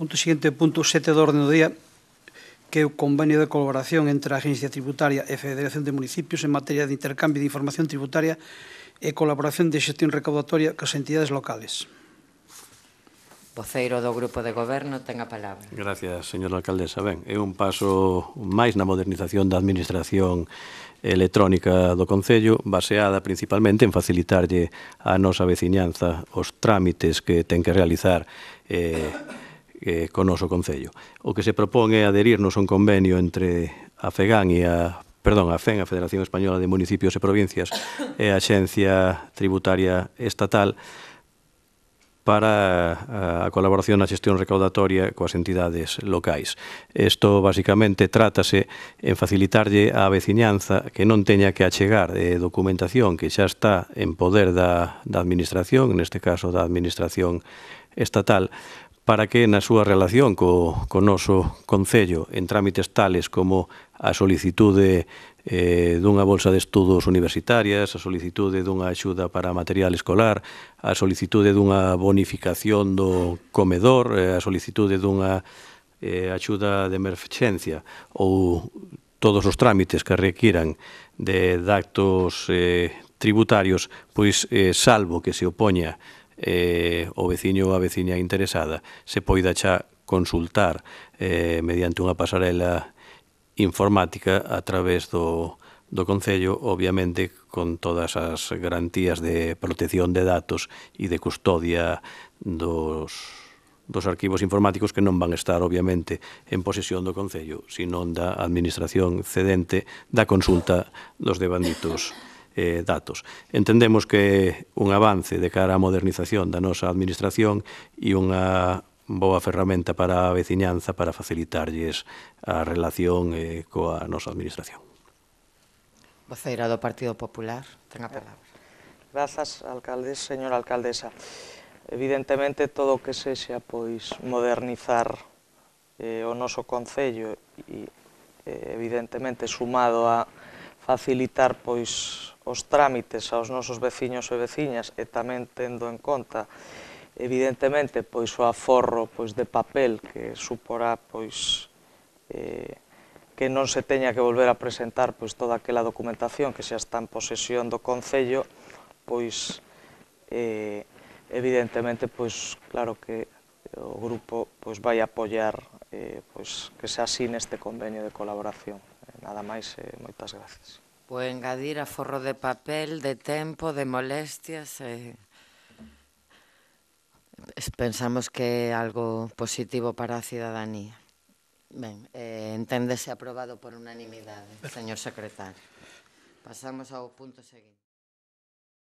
Punto siguiente, punto 7 do orden do día, que é o convenio de colaboración entre a Agencia Tributaria e a Federación de Municipios en materia de intercambio de información tributaria e colaboración de xestión recaudatoria as entidades locales. Voceiro do Grupo de Goberno ten a palabra. Gracias, señora alcaldesa. Ben, é un paso máis na modernización da administración electrónica do Concello baseada principalmente en facilitarlle a nosa veciñanza os trámites que ten que realizar eh, eh, con o noso Concello. O que se propón é aderirnos a un convenio entre a FEGAN e a perdón, a FEN, a Federación Española de Municipios e Provincias, e a Xencia Tributaria Estatal, para a colaboración na xestión recaudatoria coas entidades locais. Isto basicamente trátase en facilitarlle á veciñanza que non teña que achegar eh, documentación que xa está en poder da, da administración, neste caso da administración estatal, para que na súa relación co, co noso Concello en trámites tales como a solicitude eh, dunha bolsa de estudos universitarias, a solicitude dunha axuda para material escolar, a solicitude dunha bonificación do comedor, eh, a solicitude dunha eh, axuda de emergencia ou todos os trámites que requiran de actos eh, tributarios, pois eh, salvo que se opoña eh, o veciño ou a veciña interesada se poida xa consultar eh, mediante unha pasarela informática a través do, do Concello, obviamente con todas as garantías de protección de datos e de custodia dos, dos arquivos informáticos que non van estar, obviamente, en posesión do Concello, sino da Administración cedente da consulta dos devanditos eh, datos. Entendemos que un avance de cara á modernización da nosa administración e unha boa ferramenta para a veciñanza para facilitarlles a relación eh, coa nosa administración. Voceira do Partido Popular, ten a palabra. Grazas, alcalde, señora alcaldesa. Evidentemente, todo o que sexa pois modernizar eh, o noso Concello e, eh, evidentemente, sumado a facilitar pois os trámites aos nosos veciños e veciñas e tamén tendo en conta evidentemente pois o aforro pois de papel que suporá pois eh, que non se teña que volver a presentar pois toda aquela documentación que xa está en posesión do concello pois eh, evidentemente pois claro que o grupo pois vai apoiar eh, pois que se asine este convenio de colaboración. Eh, nada máis, eh, moitas gracias o engadir a forro de papel, de tempo, de molestias. Eh, pensamos que é algo positivo para a cidadanía. Ben, eh, enténdese aprobado por unanimidade, señor secretario. Pasamos ao punto seguinte.